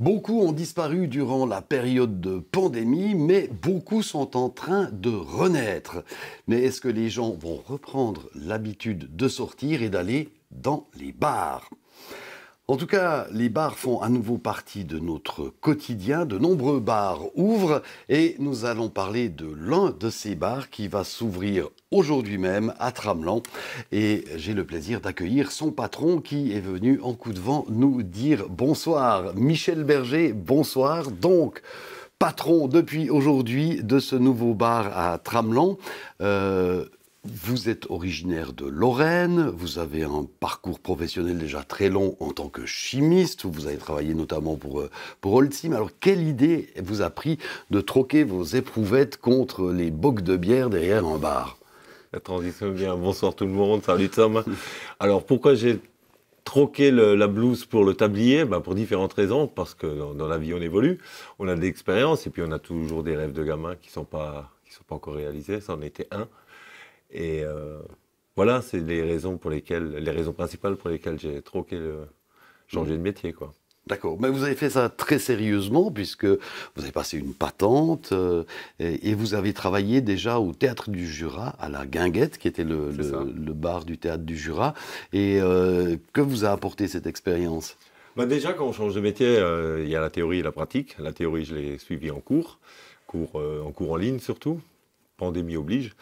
Beaucoup ont disparu durant la période de pandémie, mais beaucoup sont en train de renaître. Mais est-ce que les gens vont reprendre l'habitude de sortir et d'aller dans les bars en tout cas, les bars font à nouveau partie de notre quotidien. De nombreux bars ouvrent et nous allons parler de l'un de ces bars qui va s'ouvrir aujourd'hui même à Tramelan. Et j'ai le plaisir d'accueillir son patron qui est venu en coup de vent nous dire bonsoir. Michel Berger, bonsoir. Donc, patron depuis aujourd'hui de ce nouveau bar à Tramelan. Euh, vous êtes originaire de Lorraine, vous avez un parcours professionnel déjà très long en tant que chimiste, vous avez travaillé notamment pour, euh, pour Alors, quelle idée vous a pris de troquer vos éprouvettes contre les bocs de bière derrière un bar La transition bien, bonsoir tout le monde, salut Tom. Alors, pourquoi j'ai troqué la blouse pour le tablier ben, Pour différentes raisons, parce que dans, la vie on évolue, on a de l'expérience et puis on a toujours des rêves de gamins qui ne sont, pas, qui sont pas encore réalisés, ça en était un. Et euh, voilà, c'est les raisons pour lesquelles, les raisons principales pour lesquelles j'ai troqué changé de métier, quoi. D'accord, mais vous avez fait ça très sérieusement puisque vous avez passé une patente euh, et, vous avez travaillé déjà au théâtre du Jura, à la Guinguette, qui était le, bar du théâtre du Jura. Et euh, que vous a apporté cette expérience bah déjà, quand on change de métier, il y a la théorie et la pratique. La théorie, je l'ai suivie en cours, cours en cours en ligne surtout, pandémie oblige.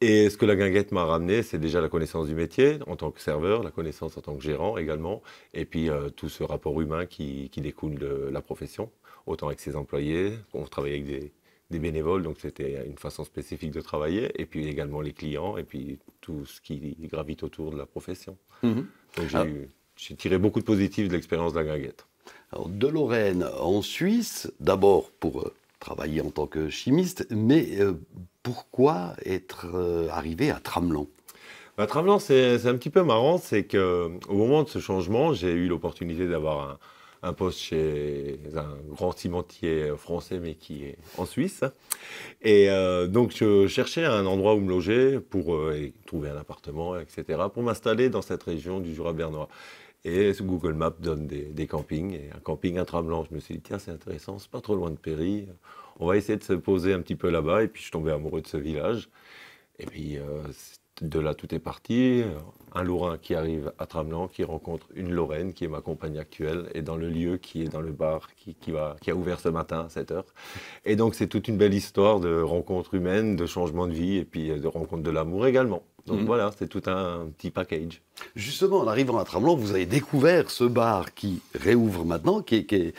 Et ce que la guinguette m'a ramené, c'est déjà la connaissance du métier en tant que serveur, la connaissance en tant que gérant également, et puis euh, tout ce rapport humain qui, découle de la profession, autant avec ses employés, on travaille avec des, bénévoles, donc c'était une façon spécifique de travailler, et puis également les clients, et puis tout ce qui gravite autour de la profession. Mhm. Donc J'ai tiré beaucoup de positifs de l'expérience de la guinguette. Alors, de Lorraine en Suisse, d'abord pour euh, travailler en tant que chimiste, mais euh, pourquoi être euh, arrivé à Tramelan bah, Tramelan, c'est un petit peu marrant, c'est qu'au moment de ce changement, j'ai eu l'opportunité d'avoir un, poste chez un grand cimentier français, mais qui est en Suisse. Et euh, donc, je cherchais un endroit où me loger pour euh, trouver un appartement, etc., pour m'installer dans cette région du Jura bernois. Et Google Maps donne des, campings, et un camping à Tramelan. Je me suis dit, tiens, c'est intéressant, c'est pas trop loin de Péry on va essayer de se poser un petit peu là-bas. Et puis je suis tombé amoureux de ce village. Et puis euh, de là, tout est parti. Un Lorrain qui arrive à Tramelan, qui rencontre une Lorraine, qui est ma compagne actuelle, et dans le lieu qui est dans le bar qui, va, qui a ouvert ce matin à 7h. Et donc c'est toute une belle histoire de rencontres humaines, de changement de vie, et puis euh, de rencontre de l'amour également. Donc mhm. voilà, c'est tout un petit package. Justement, en arrivant à Tremblant, vous avez découvert ce bar qui réouvre maintenant, qui,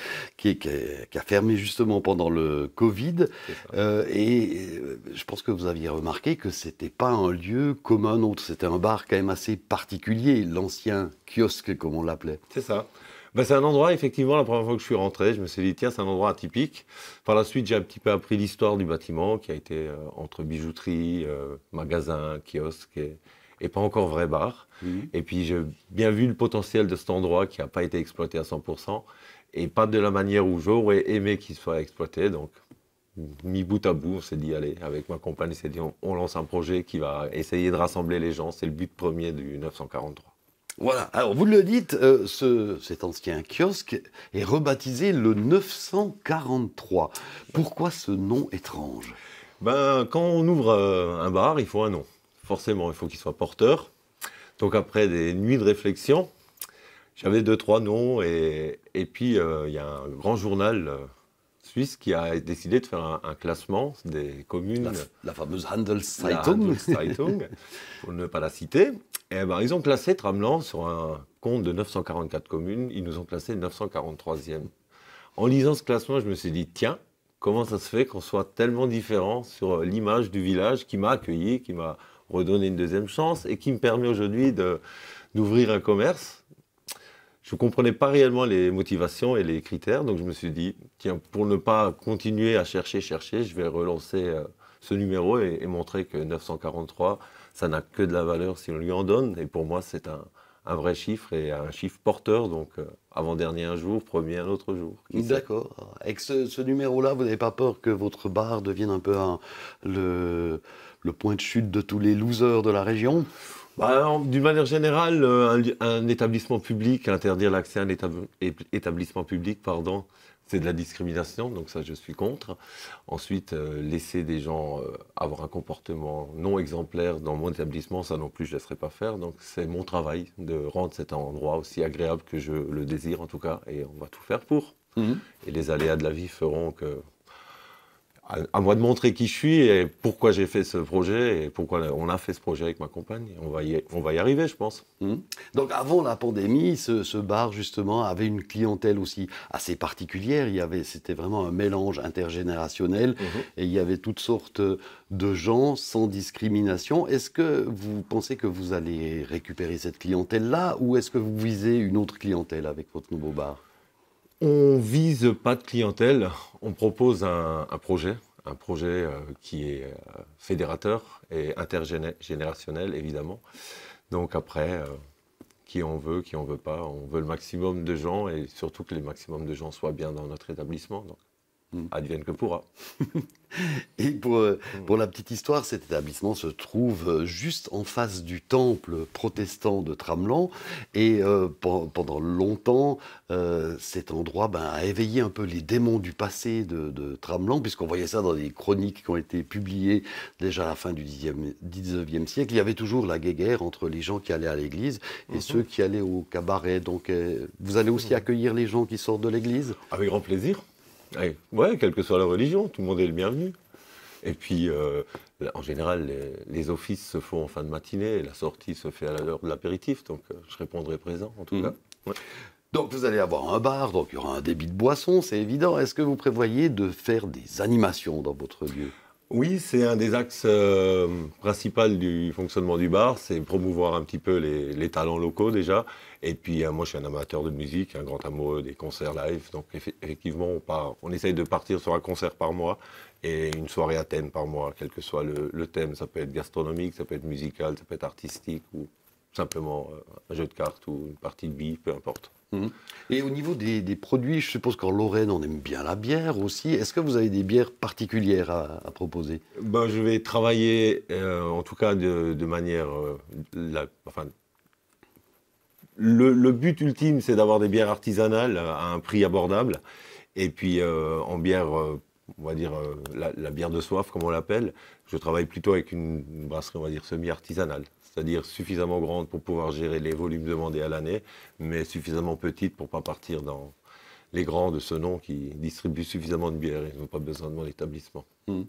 a fermé justement pendant le Covid. Euh, et euh, je pense que vous aviez remarqué que ce n'était pas un lieu comme un autre, c'était un bar quand même assez particulier, l'ancien kiosque comme on l'appelait. C'est ça. Bah, c'est un endroit, effectivement, la première fois que je suis rentré, je me suis dit, tiens, c'est un endroit atypique. Par la suite, j'ai un petit peu appris l'histoire du bâtiment, qui a été euh, entre bijouterie, euh, magasin, kiosque et, pas encore vrai bar. Mhm. Et puis, j'ai bien vu le potentiel de cet endroit qui n'a pas été exploité à 100%, et pas de la manière où j'aurais aimé qu'il soit exploité. Donc, mis bout à bout, on s'est dit, allez, avec ma compagne, on dit, on lance un projet qui va essayer de rassembler les gens. C'est le but premier du 943. Voilà, alors vous le dites, euh, cet ancien kiosque est rebaptisé le 943. Pourquoi ce nom étrange ben, Quand on ouvre euh, un bar, il faut un nom. Forcément, il faut qu'il soit porteur. Donc après des nuits de réflexion, j'avais deux, trois noms. Et, et puis, euh, il y a un grand journal qui a décidé de faire un, classement des communes. La, fameuse Handelszeitung. pour ne pas la citer. Et eh ben, ils ont classé Tramelan sur un compte de 944 communes. Ils nous ont classé 943e. En lisant ce classement, je me suis dit, tiens, comment ça se fait qu'on soit tellement différent sur euh, l'image du village qui m'a accueilli, qui m'a redonné une deuxième chance et qui me permet aujourd'hui d'ouvrir un commerce je ne comprenais pas réellement les motivations et les critères. Donc je me suis dit, tiens, pour ne pas continuer à chercher, chercher, je vais relancer euh, ce numéro et, montrer que 943, ça n'a que de la valeur si on lui en donne. Et pour moi, c'est un, vrai chiffre et un chiffre porteur. Donc euh, avant-dernier un jour, premier un autre jour. D'accord. Avec ce, numéro-là, vous n'avez pas peur que votre bar devienne un peu le point de chute de tous les losers de la région bah, d'une manière générale, euh, un, établissement public, interdire l'accès à un établissement public, pardon, c'est de la discrimination, donc ça je suis contre. Ensuite, euh, laisser des gens euh, avoir un comportement non exemplaire dans mon établissement, ça non plus je ne laisserai pas faire. Donc c'est mon travail de rendre cet endroit aussi agréable que je le désire en tout cas, et on va tout faire pour. Mhm. Et les aléas de la vie feront que à moi de montrer qui je suis et pourquoi j'ai fait ce projet et pourquoi on a fait ce projet avec ma compagne. On va y, on va y arriver, je pense. Hmm. Donc avant la pandémie, ce, bar justement avait une clientèle aussi assez particulière. Il y avait, c'était vraiment un mélange intergénérationnel mhm. et il y avait toutes sortes de gens sans discrimination. Est-ce que vous pensez que vous allez récupérer cette clientèle-là ou est-ce que vous visez une autre clientèle avec votre nouveau bar on vise pas de clientèle, on propose un, projet, un projet euh, qui est euh, fédérateur et intergénérationnel évidemment. Donc après, euh, qui on veut, qui on veut pas, on veut le maximum de gens et surtout que les maximum de gens soient bien dans notre établissement. Mm. Advienne que pourra. et euh, pour, la petite histoire, cet établissement se trouve euh, juste en face du temple protestant de Tramelan. Et euh, pendant longtemps, cet endroit ben, a éveillé un peu les démons du passé de, de Tramelan, puisqu'on voyait ça dans des chroniques qui ont été publiées déjà à la fin du 19e siècle. Il y avait toujours la guéguerre entre les gens qui allaient à l'église et mhm. ceux qui allaient au cabaret. Donc, vous allez aussi mhm. accueillir les gens qui sortent de l'église Avec grand plaisir. Oui, quelle que soit la religion, tout le monde est le bienvenu. Et puis, euh, en général, les, offices se font en fin de matinée, et la sortie se fait à l'heure de l'apéritif, donc euh, je répondrai présent en tout mhm. cas. Donc vous allez avoir un bar, donc il y aura un débit de boissons, c'est évident. Est-ce que vous prévoyez de faire des animations dans votre lieu oui, c'est un des axes euh, principaux du fonctionnement du bar, c'est promouvoir un petit peu les, talents locaux déjà. Et puis euh, moi, je suis un amateur de musique, un grand amoureux des concerts live. Donc effectivement, on, essaye de partir sur un concert par mois et une soirée à thème par mois, quel que soit le, le thème. Ça peut être gastronomique, ça peut être musical, ça peut être artistique ou simplement euh, un jeu de cartes ou une partie de billes, peu importe. Mhm. Et au niveau des, produits, je suppose qu'en Lorraine, on aime bien la bière aussi. Est-ce que vous avez des bières particulières à, proposer ben, Je vais travailler, euh, en tout cas de, manière... Euh, enfin, le, but ultime, c'est d'avoir des bières artisanales à un prix abordable. Et puis euh, en bière on va dire, la, la, bière de soif, comme on l'appelle. Je travaille plutôt avec une brasserie, on va dire, semi-artisanale c'est-à-dire suffisamment grande pour pouvoir gérer les volumes demandés à l'année, mais suffisamment petite pour ne pas partir dans, les grands de ce nom qui distribuent suffisamment de bière. Ils n'ont pas besoin de mon établissement. Hmm.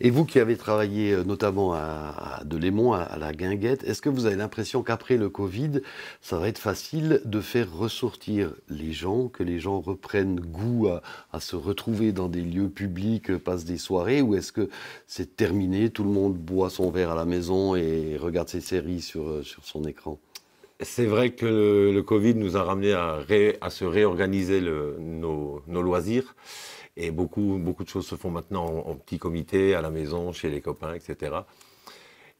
Et vous qui avez travaillé euh, notamment à, Delémont, à, la Guinguette, est-ce que vous avez l'impression qu'après le Covid, ça va être facile de faire ressortir les gens, que les gens reprennent goût à, se retrouver dans des lieux publics, euh, passent des soirées, ou est-ce que c'est terminé, tout le monde boit son verre à la maison et regarde ses séries sur euh, son écran c'est vrai que le, Covid nous a ramené à, à se réorganiser le, nos, loisirs. Et beaucoup, beaucoup de choses se font maintenant en, petits petit comité, à la maison, chez les copains, etc.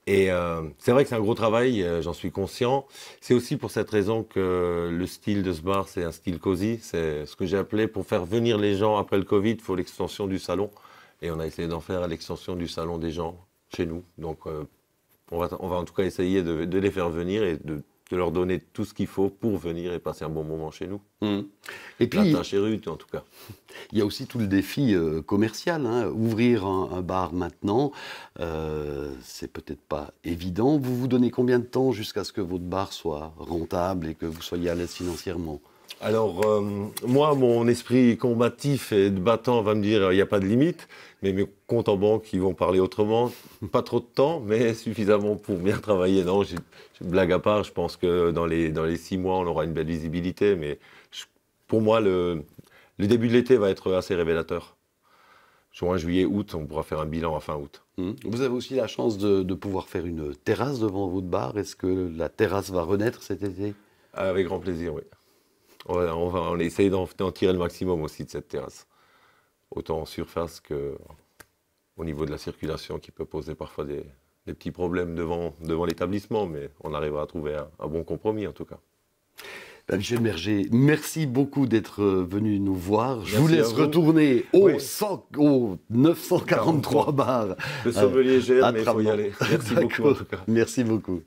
Et euh, c'est vrai que c'est un gros travail, euh, j'en suis conscient. C'est aussi pour cette raison que le style de ce bar, c'est un style cosy. C'est ce que j'ai appelé pour faire venir les gens après le Covid, il faut l'extension du salon. Et on a essayé d'en faire l'extension du salon des gens chez nous. Donc euh, on, va, on, va, en tout cas essayer de, de les faire venir et de de leur donner tout ce qu'il faut pour venir et passer un bon moment chez nous. Mmh. Et puis, Chérut, en tout cas. Il y a aussi tout le défi euh, commercial. Hein. Ouvrir un, bar maintenant, euh, c'est peut-être pas évident. Vous vous donnez combien de temps jusqu'à ce que votre bar soit rentable et que vous soyez à l'aise financièrement alors, euh, moi, mon esprit combatif et battant va me dire il n'y a pas de limite, mais mes comptes en banque, ils vont parler autrement. Pas trop de temps, mais suffisamment pour bien travailler. Non, je, blague à part, je pense que dans les, dans les six mois, on aura une belle visibilité, mais pour moi, le, début de l'été va être assez révélateur. Juin, juillet, août, on pourra faire un bilan à fin août. Mmh. Vous avez aussi la chance de, de pouvoir faire une terrasse devant votre bar. Est-ce que la terrasse va renaître cet été Avec grand plaisir, oui on va, essayer d'en tirer le maximum aussi de cette terrasse. Autant en surface que au niveau de la circulation qui peut poser parfois des, petits problèmes devant, devant l'établissement, mais on arrivera à trouver un, bon compromis en tout cas. Ben, Michel Merger, merci beaucoup d'être euh, venu nous voir. Je vous laisse retourner au, 943 barres. Le sommelier gère, euh, mais il faut y aller. Merci beaucoup.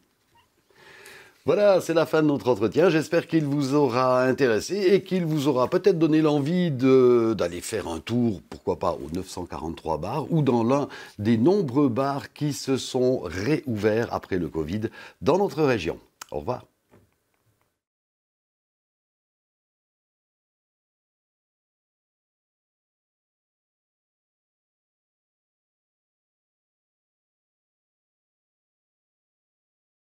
Voilà, c'est la fin de notre entretien. J'espère qu'il vous aura intéressé et qu'il vous aura peut-être donné l'envie d'aller faire un tour, pourquoi pas aux 943 bars ou dans l'un des nombreux bars qui se sont réouverts après le Covid dans notre région. Au revoir.